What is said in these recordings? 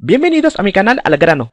Bienvenidos a mi canal Al Grano.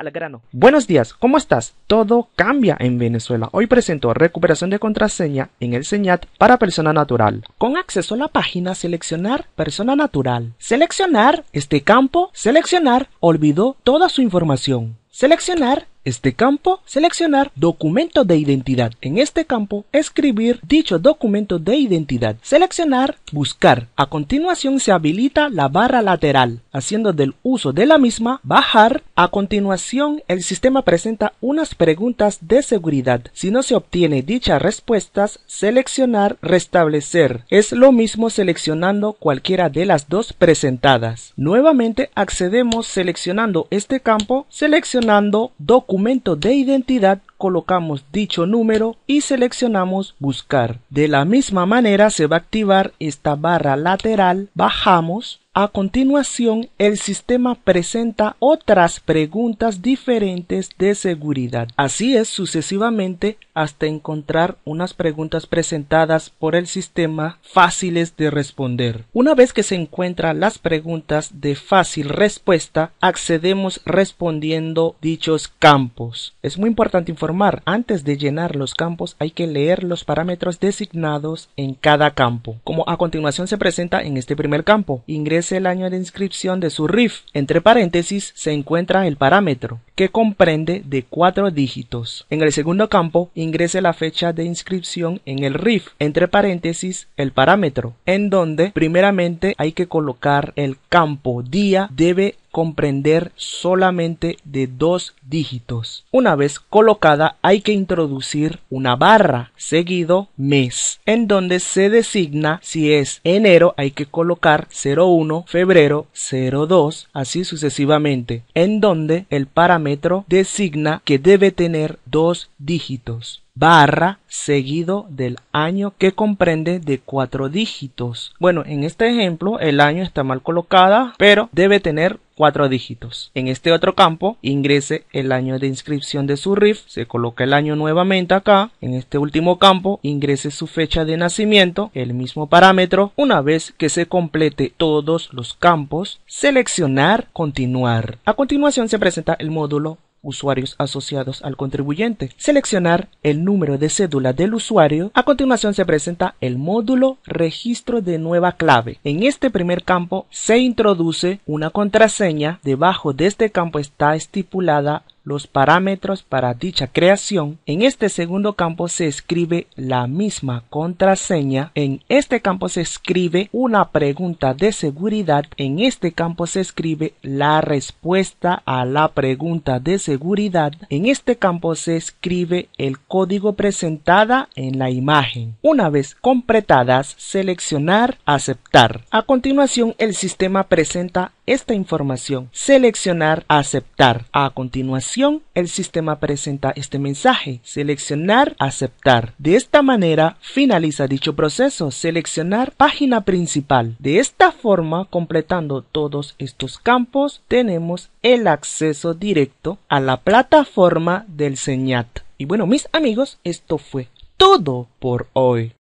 Buenos días, ¿cómo estás? Todo cambia en Venezuela. Hoy presento recuperación de contraseña en el SEñat para persona natural. Con acceso a la página seleccionar persona natural. Seleccionar este campo, seleccionar olvidó toda su información. Seleccionar este campo, seleccionar documento de identidad. En este campo, escribir dicho documento de identidad. Seleccionar buscar. A continuación se habilita la barra lateral, haciendo del uso de la misma bajar a continuación, el sistema presenta unas preguntas de seguridad. Si no se obtiene dichas respuestas, seleccionar restablecer. Es lo mismo seleccionando cualquiera de las dos presentadas. Nuevamente accedemos seleccionando este campo, seleccionando documento de identidad colocamos dicho número y seleccionamos buscar. De la misma manera se va a activar esta barra lateral, bajamos a continuación, el sistema presenta otras preguntas diferentes de seguridad. Así es sucesivamente hasta encontrar unas preguntas presentadas por el sistema fáciles de responder. Una vez que se encuentran las preguntas de fácil respuesta, accedemos respondiendo dichos campos. Es muy importante informar, antes de llenar los campos hay que leer los parámetros designados en cada campo. Como a continuación se presenta en este primer campo, ingresa el año de inscripción de su RIF. Entre paréntesis se encuentra el parámetro que comprende de cuatro dígitos. En el segundo campo ingrese la fecha de inscripción en el RIF, entre paréntesis el parámetro, en donde primeramente hay que colocar el campo día debe comprender solamente de dos dígitos. Una vez colocada hay que introducir una barra seguido mes en donde se designa si es enero hay que colocar 01, febrero 02, así sucesivamente en donde el parámetro designa que debe tener dos dígitos barra seguido del año que comprende de cuatro dígitos. Bueno, en este ejemplo el año está mal colocada, pero debe tener cuatro dígitos. En este otro campo ingrese el año de inscripción de su RIF, se coloca el año nuevamente acá. En este último campo ingrese su fecha de nacimiento, el mismo parámetro. Una vez que se complete todos los campos, seleccionar continuar. A continuación se presenta el módulo usuarios asociados al contribuyente. Seleccionar el número de cédula del usuario. A continuación se presenta el módulo registro de nueva clave. En este primer campo se introduce una contraseña. Debajo de este campo está estipulada los parámetros para dicha creación, en este segundo campo se escribe la misma contraseña, en este campo se escribe una pregunta de seguridad, en este campo se escribe la respuesta a la pregunta de seguridad, en este campo se escribe el código presentada en la imagen. Una vez completadas, seleccionar Aceptar. A continuación, el sistema presenta esta información, seleccionar aceptar. A continuación, el sistema presenta este mensaje, seleccionar aceptar. De esta manera, finaliza dicho proceso, seleccionar página principal. De esta forma, completando todos estos campos, tenemos el acceso directo a la plataforma del Señat Y bueno, mis amigos, esto fue todo por hoy.